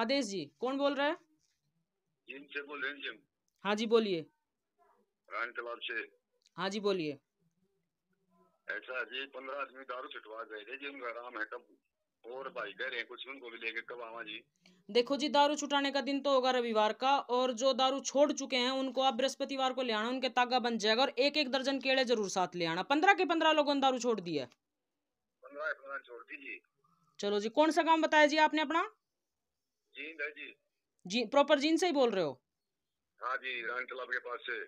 आदेश जी कौन बोल रहा है से बोल रहे हैं हाँ जी बोलिए से हाँ जी बोलिए ऐसा जी पंद्रह आदमी दारू छिटवा गए थे जी उनका राम है कब और भाई कह रहे हैं कुछ उनको भी लेके कब आवा जी देखो जी दारू छुटाने का दिन तो होगा रविवार का और जो दारू छोड़ चुके हैं उनको आप बृहस्पतिवार को ले आना उनके तागा बन जाएगा और एक एक दर्जन केड़े जरूर साथ ले आना पंद्रह के पंद्रह लोगों ने दारू छोड़ दिया पंद्रह छोड़ दीजिए चलो जी कौन सा काम बताया जी आपने अपना जींद है जी जी प्रॉपर जींद से ही बोल रहे हो हाँ जी रान क्लब के पास से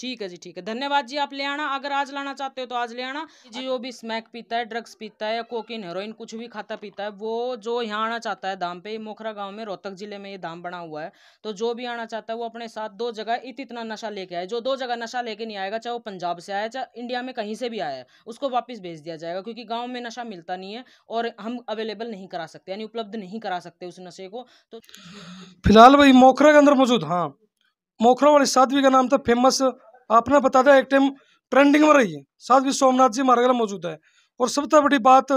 ठीक है जी ठीक है धन्यवाद जी आप ले आना अगर आज लाना चाहते हो तो आज ले आना जी हाँ। जो भी स्मैक पीता है ड्रग्स पीता है कोकिन हेरोइन कुछ भी खाता पीता है वो जो यहाँ आना चाहता है दाम पे मोखरा गांव में रोहतक जिले में ये दाम बना हुआ है तो जो भी आना चाहता है वो अपने साथ दो जगह इत इतना नशा लेके आए जो दो जगह नशा लेके नहीं आएगा चाहे वो पंजाब से आया चाहे इंडिया में कहीं से भी आया है उसको वापस भेज दिया जाएगा क्योंकि गाँव में नशा मिलता नहीं है और हम अवेलेबल नहीं करा सकते यानी उपलब्ध नहीं करा सकते उस नशे को तो फिलहाल भाई मोखरा के अंदर मौजूद हाँ मोखरा वाले साधवी का नाम था तो फेमस आपने बता दें एक टाइम ट्रेंडिंग में रही है साथ भी सोमनाथ जी हमारे मौजूद है और सबसे बड़ी बात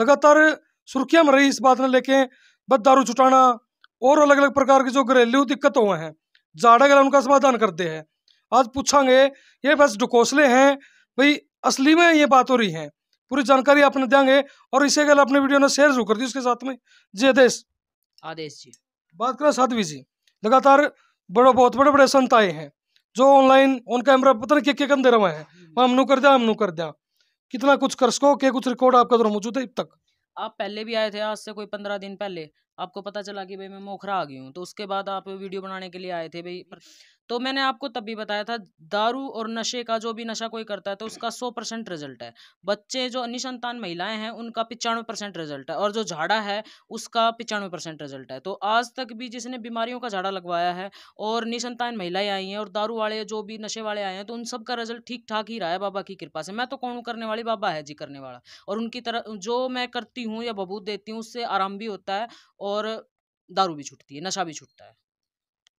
लगातार सुर्खिया में रही इस बात ने लेके बद दारू छुटाना और अलग अलग प्रकार की जो घरेलू दिक्कत हुए हैं जाड़ा गया उनका समाधान करते हैं आज पूछांगे ये बस ढकोसले हैं भाई असली में ये बात हो रही है पूरी जानकारी आपने देंगे और इसे अगर अपने वीडियो ने शेयर जरूर कर दी उसके साथ में जी आदेश आदेश जी बात करें साधवी जी लगातार बड़े बहुत बड़े बड़े संत आए हैं जो ऑनलाइन ऑन कैमरा पता नहीं क्या कंधे रवा है मैं हमनू हम्म। कर दिया हमनू कर दिया कितना कुछ कर सको क्या कुछ रिकॉर्ड आपका दोनों मौजूद है अब तक आप पहले भी आए थे आज से कोई पंद्रह दिन पहले आपको पता चला कि भाई मैं मोखरा आ गई हूँ तो उसके बाद आप वीडियो बनाने के लिए आए थे भाई तो मैंने आपको तब भी बताया था दारू और नशे का जो भी नशा कोई करता है तो उसका सौ परसेंट रिजल्ट है बच्चे जो निसंतान महिलाएं हैं उनका पिचानवे परसेंट रिजल्ट है और जो झाड़ा है उसका पिचानवे परसेंट रिजल्ट है तो आज तक भी जिसने बीमारियों का झाड़ा लगवाया है और निसंतान महिलाएं आई हैं और दारू वाले जो भी नशे वाले आए हैं तो उन सब का रिजल्ट ठीक ठाक ही रहा है बाबा की कृपा से मैं तो कौन करने वाली बाबा है जी करने वाला और उनकी तरह जो मैं करती हूँ या बबूत देती हूँ उससे आराम भी होता है और दारू भी छूटती है नशा भी छूटता है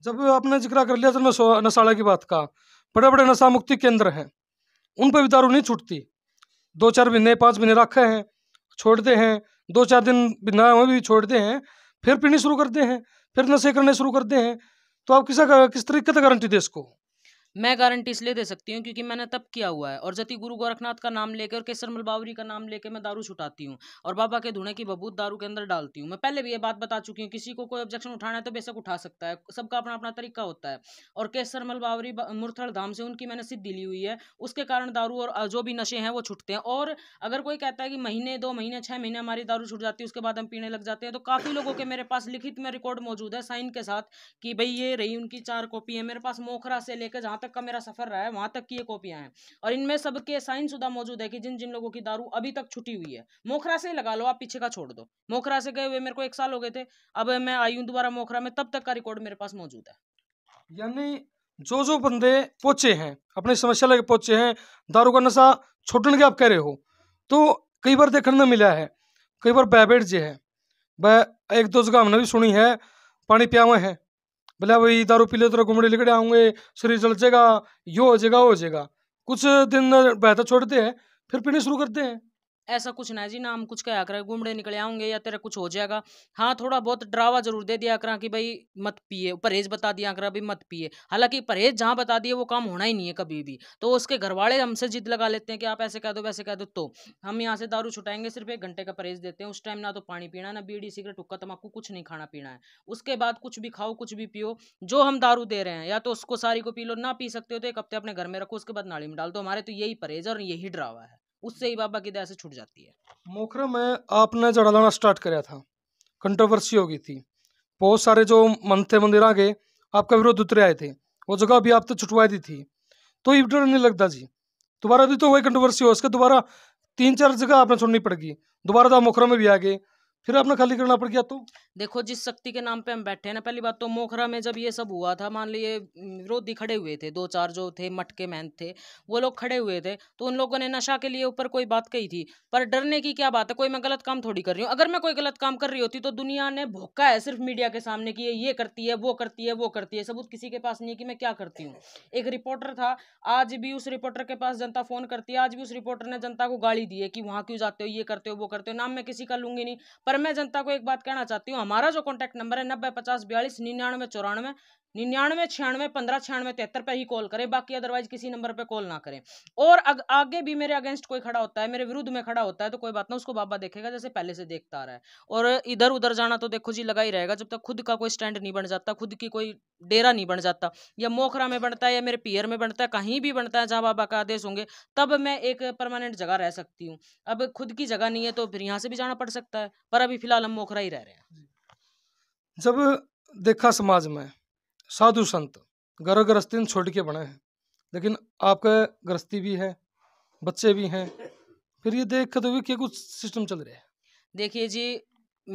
जब आपने जिक्र कर लिया था तो नशाला की बात का बड़े बड़े नशा मुक्ति केंद्र हैं उन पर भी दारू नहीं छूटती दो चार महीने पाँच महीने रखे हैं छोड़ते हैं दो चार दिन बिना हुए भी छोड़ते हैं फिर पीनी शुरू करते हैं फिर नशे करने शुरू करते हैं तो आप किसा किस तरीके से गारंटी देश को मैं गारंटी इसलिए दे सकती हूँ क्योंकि मैंने तब किया हुआ है और जति गुरु गोरखनाथ का नाम लेकर और केसर मलबावरी का नाम लेकर मैं दारू छुटाती हूँ और बाबा के धुने की बबूत दारू के अंदर डालती हूँ मैं पहले भी ये बात बता चुकी हूँ किसी को कोई ऑब्जेक्शन उठाना है तो बेशक उठा सकता है सबका अपना अपना तरीका होता है और केसर मलबावरी मुरथल धाम से उनकी मैंने सिद्धि ली हुई है उसके कारण दारू और जो भी नशे हैं वो छुटते हैं और अगर कोई कहता है कि महीने दो महीने छः महीने हमारी दारू छुट जाती है उसके बाद हम पीने लग जाते हैं तो काफ़ी लोगों के मेरे पास लिखित में रिकॉर्ड मौजूद है साइन के साथ कि भाई ये रही उनकी चार कॉपी है मेरे पास मोखरा से लेकर जहाँ तक का मेरा सफ़र रहा है वहां तक की ये कॉपियां हैं और इनमें सबके साइन शुदा मौजूद है कि जिन जिन लोगों की दारू अभी तक छुट्टी हुई है मोखरा से लगा लो आप पीछे का छोड़ दो मोखरा से गए हुए मेरे को एक साल हो गए थे अब मैं आई हूँ दोबारा मोखरा में तब तक का रिकॉर्ड मेरे पास मौजूद है यानी जो जो बंदे पहुंचे हैं अपनी समस्या लेके पहुंचे हैं दारू का नशा छोड़ने के आप कह रहे हो तो कई बार देखने में मिला है कई बार बैबेट जे है एक दो जगह हमने भी सुनी है पानी पिया हुए हैं बोला भाई दारू पी लो तो घुमड़े लिकड़े आऊंगे शरीर चल जाएगा यो हो जाएगा वो हो जाएगा कुछ दिन बहता छोड़ते हैं फिर पीने शुरू करते हैं ऐसा कुछ ना जी ना हम कुछ कहा करा गुमड़े निकले आऊंगे या तेरा कुछ हो जाएगा हाँ थोड़ा बहुत ड्रावा जरूर दे दिया करा कि भाई मत पिए परहेज बता दिया करा भाई मत पिए हालांकि परहेज जहाँ बता दिए वो काम होना ही नहीं है कभी भी तो उसके घर वाले हमसे जिद लगा लेते हैं कि आप ऐसे कह दो वैसे कह दो तो हम यहाँ से दारू छुटाएंगे सिर्फ एक घंटे का परहेज देते हैं उस टाइम ना तो पानी पीना ना बीड़ी सिगरेट हुक्का तम्बाकू कुछ नहीं खाना पीना है उसके बाद कुछ भी खाओ कुछ भी पियो जो हम दारू दे रहे हैं या तो उसको सारी को पी लो ना पी सकते हो तो एक हफ्ते अपने घर में रखो उसके बाद नाली में डाल दो हमारे तो यही परहेज और यही ड्रावा है उससे ही बाबा की दया से छूट जाती है मोखरा में आपने जड़ा लाना स्टार्ट कराया था कंट्रोवर्सी हो गई थी बहुत सारे जो मन थे मंदिर आ गए आपका विरोध उतरे आए थे वो जगह भी आप तो छुटवा दी थी तो ये डर नहीं लगता जी दोबारा भी तो वही कंट्रोवर्सी हो उसके दोबारा तीन चार जगह आपने छोड़नी पड़गी दोबारा तो मोखरा में भी आ गए फिर आपने खाली करना पड़ गया तो देखो जिस शक्ति के नाम पे हम बैठे हैं ना पहली बात तो मोखरा में जब ये सब हुआ था मान लीजिए विरोधी खड़े हुए थे दो चार जो थे मटके महंत थे वो लोग खड़े हुए थे तो उन लोगों ने नशा के लिए ऊपर कोई बात कही थी पर डरने की क्या बात है कोई मैं गलत काम थोड़ी कर रही हूँ अगर मैं कोई गलत काम कर रही होती तो दुनिया ने भोका है सिर्फ मीडिया के सामने की ये करती है वो करती है वो करती है सबूत किसी के पास नहीं है कि मैं क्या करती हूँ एक रिपोर्टर था आज भी उस रिपोर्टर के पास जनता फोन करती है आज भी उस रिपोर्टर ने जनता को गाली दी है कि वहाँ क्यों जाते हो ये करते हो वो करते हो नाम मैं किसी का लूंगी नहीं पर पर मैं जनता को एक बात कहना चाहती हूँ हमारा जो कॉन्टैक्ट नंबर है नब्बे पचास बयालीस निन्यानवे चौरानवे निन्यानवे छियानवे पंद्रह छियानवे तिहत्तर पे ही कॉल करें बाकी अदरवाइज किसी नंबर पे कॉल ना करें और अग, आगे भी मेरे अगेंस्ट कोई खड़ा होता है मेरे विरुद्ध में खड़ा होता है तो कोई बात ना उसको बाबा देखेगा जैसे पहले से देखता आ रहा है और इधर उधर जाना तो देखो जी लगा ही रहेगा जब तक खुद का कोई स्टैंड नहीं बन जाता खुद की कोई डेरा नहीं बन जाता या मोखरा में बनता है या मेरे पियर में बनता है कहीं भी बनता है जहाँ बाबा का आदेश होंगे तब मैं एक परमानेंट जगह रह सकती हूँ अब खुद की जगह नहीं है तो फिर यहाँ से भी जाना पड़ सकता है पर अभी फिलहाल हम मोखरा ही रह रहे हैं जब देखा समाज में साधु संत घर ग्रस्ती छोड़ के बने हैं लेकिन आपका गृहस्थी भी है बच्चे भी हैं फिर ये देखते तो हुए क्या कुछ सिस्टम चल रहा है देखिए जी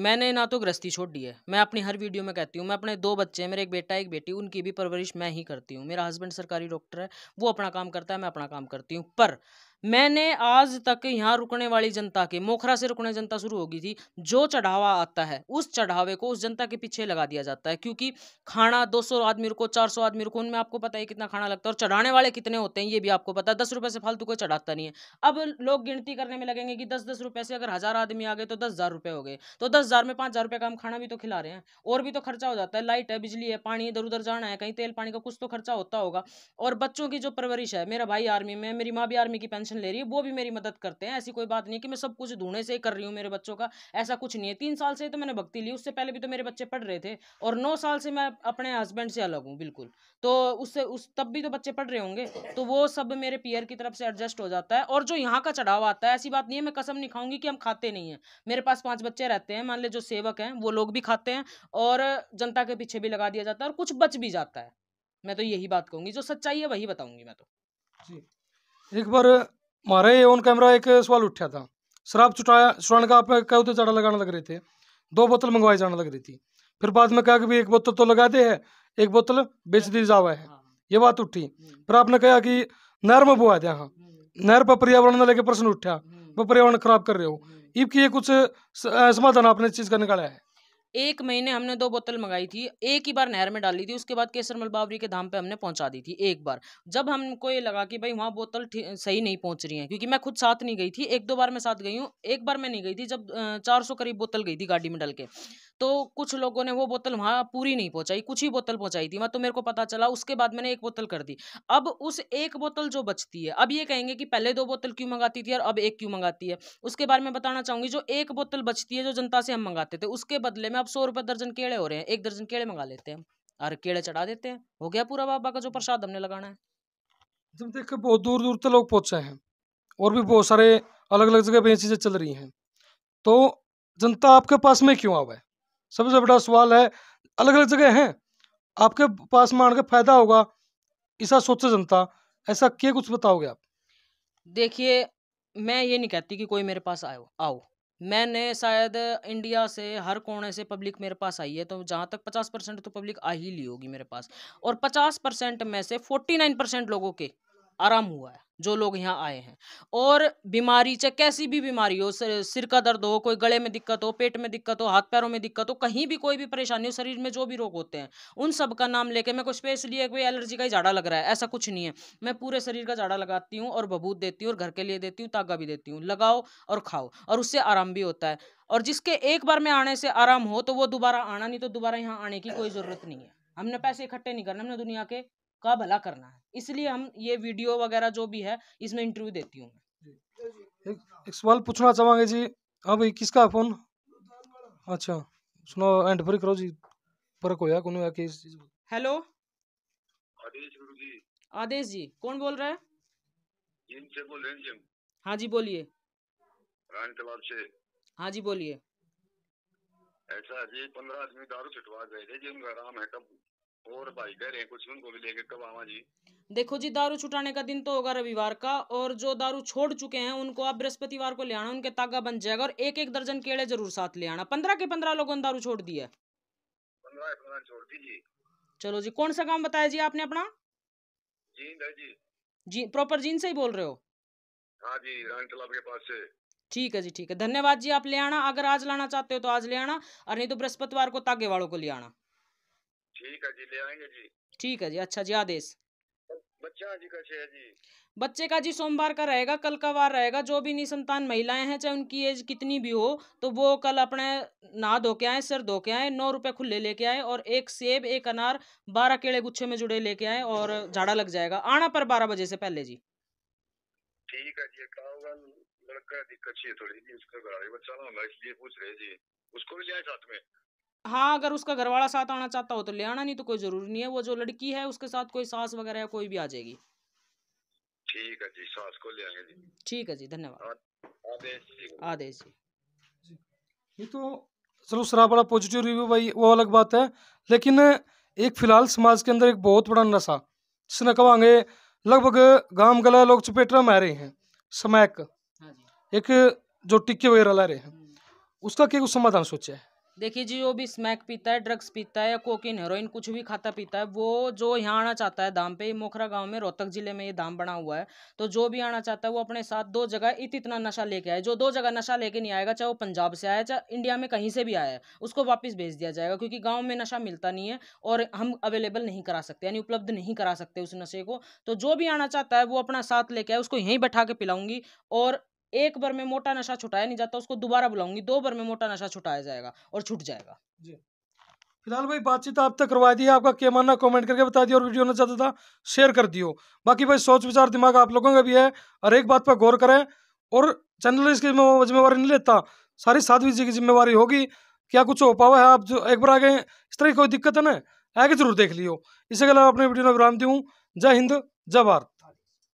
मैंने ना तो गृहस्थी छोड़ दी है मैं अपनी हर वीडियो में कहती हूँ मैं अपने दो बच्चे मेरे एक बेटा एक बेटी उनकी भी परवरिश मैं ही करती हूँ मेरा हस्बैंड सरकारी डॉक्टर है वो अपना काम करता है मैं अपना काम करती हूँ पर मैंने आज तक यहाँ रुकने वाली जनता के मोखरा से रुकने जनता शुरू होगी थी जो चढ़ावा आता है उस चढ़ावे को उस जनता के पीछे लगा दिया जाता है क्योंकि खाना 200 आदमी रुको 400 आदमी रुको उनमें आपको पता है कितना खाना लगता है और चढ़ाने वाले कितने होते हैं ये भी आपको पता है दस रुपये से फालतू कोई चढ़ाता नहीं है अब लोग गिनती करने में लगेंगे कि दस दस रुपये से अगर हज़ार आदमी आ गए तो दस हज़ार हो गए तो दस हज़ार में पाँच हज़ार का हम खाना भी तो खिला रहे हैं और भी तो खर्चा हो जाता है लाइट है बिजली है पानी इधर उधर जाना है कहीं तेल पानी का कुछ तो खर्चा होता होगा और बच्चों की जो परवरिश है मेरा भाई आर्मी में मेरी माँ भी आर्मी की पेंशन टेंशन ले रही है वो भी मेरी मदद करते हैं ऐसी कोई बात नहीं है कि मैं सब कुछ ढूंढने से ही कर रही हूँ मेरे बच्चों का ऐसा कुछ नहीं है तीन साल से तो मैंने भक्ति ली उससे पहले भी तो मेरे बच्चे पढ़ रहे थे और नौ साल से मैं अपने हस्बैंड से अलग हूँ बिल्कुल तो उससे उस तब भी तो बच्चे पढ़ रहे होंगे तो वो सब मेरे पियर की तरफ से एडजस्ट हो जाता है और जो यहाँ का चढ़ाव आता है ऐसी बात नहीं है मैं कसम नहीं खाऊंगी कि हम खाते नहीं हैं मेरे पास पाँच बच्चे रहते हैं मान ले जो सेवक हैं वो लोग भी खाते हैं और जनता के पीछे भी लगा दिया जाता है और कुछ बच भी जाता है मैं तो यही बात कहूंगी जो सच्चाई है वही बताऊंगी मैं तो जी एक बार मारे ये ऑन कैमरा एक सवाल उठा था शराब चुटाया चुटाने का आप कहते तो चाड़ा लगाने लग रहे थे दो बोतल मंगवाई जाने लग रही थी फिर बाद में कहा कि एक बोतल तो लगा दे है एक बोतल बेच दी जावा है ये बात उठी फिर आपने कहा कि नहर में बुआ दिया हाँ नहर पर पर्यावरण ने लेकर प्रश्न उठा वो पर्यावरण खराब कर रहे हो इब की ये कुछ समाधान आपने चीज़ का निकाला है एक महीने हमने दो बोतल मंगाई थी एक ही बार नहर में डाली थी उसके बाद केसर मलबावरी के धाम पे हमने पहुंचा दी थी एक बार जब हमको ये लगा कि भाई वहाँ बोतल सही नहीं पहुंच रही है क्योंकि मैं खुद साथ नहीं गई थी एक दो बार मैं साथ गई हूँ एक बार मैं नहीं गई थी जब चार सौ करीब बोतल गई थी गाड़ी में डल के तो कुछ लोगों ने वो बोतल वहाँ पूरी नहीं पहुँचाई कुछ ही बोतल पहुँचाई थी वहाँ तो मेरे को पता चला उसके बाद मैंने एक बोतल कर दी अब उस एक बोतल जो बचती है अब ये कहेंगे कि पहले दो बोतल क्यों मंगाती थी और अब एक क्यों मंगाती है उसके बारे में बताना चाहूँगी जो एक बोतल बचती है जो जनता से हम मंगाते थे उसके बदले में आप सौ रुपये दर्जन केड़े हो रहे हैं एक दर्जन केड़े मंगा लेते हैं अरे केड़े चढ़ा देते हैं हो गया पूरा बाबा का जो प्रसाद हमने लगाना है तुम देखो बहुत दूर दूर तक लोग पहुंचे हैं और भी बहुत सारे अलग अलग जगह पर चीज़ें चल रही हैं तो जनता आपके पास में क्यों आवे सबसे बड़ा सवाल है अलग अलग जगह हैं आपके पास में आने फायदा होगा ऐसा सोचे जनता ऐसा क्या कुछ बताओगे आप देखिए मैं ये नहीं कहती कि कोई मेरे पास आओ आओ मैंने शायद इंडिया से हर कोने से पब्लिक मेरे पास आई है तो जहाँ तक पचास परसेंट तो पब्लिक आ ही ली होगी मेरे पास और पचास परसेंट में से फोर्टी नाइन परसेंट लोगों के आराम हुआ है जो लोग यहाँ आए हैं और बीमारी चाहे कैसी भी बीमारी हो सिर का दर्द हो कोई गले में दिक्कत हो पेट में दिक्कत हो हाथ पैरों में दिक्कत हो कहीं भी कोई भी परेशानी हो शरीर में जो भी रोग होते हैं उन सब का नाम लेके मैं कुछ स्पेशली कोई एलर्जी का ही झाड़ा लग रहा है ऐसा कुछ नहीं है मैं पूरे शरीर का झाड़ा लगाती हूँ और बबूत देती हूँ और घर के लिए देती हूँ तागा भी देती हूँ लगाओ और खाओ और उससे आराम भी होता है और जिसके एक बार में आने से आराम हो तो वो दोबारा आना नहीं तो दोबारा यहाँ आने की कोई ज़रूरत नहीं है हमने पैसे इकट्ठे नहीं करने हमने दुनिया के का भला करना है इसलिए हम ये वीडियो वगैरह जो भी है इसमें इंटरव्यू देती हूँ एक, सवाल पूछना चाहेंगे जी अब किसका फोन अच्छा सुनो एंड फ्री करो जी पर को या कोनो या केस हेलो आदेश गुरु जी आदेश जी कौन बोल रहा है जिम से बोल रहे हैं जिम हाँ जी बोलिए रानी तलाब से हाँ जी बोलिए ऐसा जी पंद्रह आदमी दारू छिटवा गए थे जिम का नाम है कब और भाई कह रहे कुछ उनको भी लेके कब आवा जी देखो जी दारू छुटाने का दिन तो होगा रविवार का और जो दारू छोड़ चुके हैं उनको आप बृहस्पतिवार को ले आना उनके तागा बन जाएगा और एक एक दर्जन केड़े जरूर साथ ले आना पंद्रह के पंद्रह लोगों ने दारू छोड़ दिया छोड़ दीजिए चलो जी कौन सा काम बताया जी आपने अपना जींद जी जी प्रॉपर जीन से ही बोल रहे हो हाँ जी क्लब के पास से ठीक है जी ठीक है धन्यवाद जी आप ले आना अगर आज लाना चाहते हो तो आज ले आना और नहीं तो बृहस्पतिवार को तागे वालों को ले आना ठीक है जी ले आएंगे जी ठीक है जी अच्छा जी आदेश बच्चा जी का है जी बच्चे का जी सोमवार का रहेगा कल का वार रहेगा जो भी निसंतान महिलाएं हैं चाहे उनकी एज कितनी भी हो तो वो कल अपने नहा धो के आए सिर धो के आए नौ रुपए खुले लेके आए और एक सेब एक अनार बारह केले गुच्छे में जुड़े लेके आए और झाड़ा लग जाएगा आना पर बारह बजे से पहले जी ठीक है जी लड़का दिक्कत थोड़ी जी बच्चा ना इसलिए पूछ रहे जी उसको भी लिया साथ में हाँ अगर उसका घरवाला साथ आना चाहता हो तो ले आना नहीं तो कोई जरूरी नहीं है वो जो लड़की है उसके साथ कोई सास वगैरह कोई भी आ जाएगी ठीक है जी सास को ले आएंगे जी ठीक है जी धन्यवाद आदेश जी आदेश जी ये तो चलो शराब पॉजिटिव रिव्यू भाई वो अलग बात है लेकिन एक फिलहाल समाज के अंदर एक बहुत बड़ा नशा जिसने कहेंगे लगभग गांव गला लोग चपेटरा में आ रहे हैं समैक हाँ एक जो टिक्के वगैरह ला रहे हैं हम्म। उसका क्या कुछ समाधान सोचा है देखिए जी जो भी स्मैक पीता है ड्रग्स पीता है या कोकिन हेरोइन कुछ भी खाता पीता है वो जो यहाँ आना चाहता है दाम पे मोखरा गांव में रोहतक जिले में ये दाम बना हुआ है तो जो भी आना चाहता है वो अपने साथ दो जगह इत इतना नशा लेके आए जो दो जगह नशा लेके नहीं आएगा चाहे वो पंजाब से आए चाहे इंडिया में कहीं से भी आया है उसको वापस भेज दिया जाएगा क्योंकि गाँव में नशा मिलता नहीं है और हम अवेलेबल नहीं करा सकते यानी उपलब्ध नहीं करा सकते उस नशे को तो जो भी आना चाहता है वो अपना साथ लेके आए उसको यहीं बैठा के पिलाऊंगी और एक बार में मोटा नशा छुटाया नहीं जाता उसको दोबारा बुलाऊंगी दो बार में मोटा नशा छुटाया जाएगा और छुट जाएगा जी फिलहाल भाई बातचीत आप तक करवा दी है आपका क्या मानना कमेंट करके बता दिया और वीडियो ना चाहता था शेयर कर दियो बाकी भाई सोच विचार दिमाग आप लोगों का भी है और एक बात पर गौर करें और चैनल इसकी जिम्मेवारी नहीं लेता सारी साधवी जी की जिम्मेवारी होगी क्या कुछ हो पावा है आप जो एक बार आ गए इस तरह की कोई दिक्कत है ना आगे जरूर देख लियो इसी के अलावा अपने वीडियो में विराम दी जय हिंद जय भारत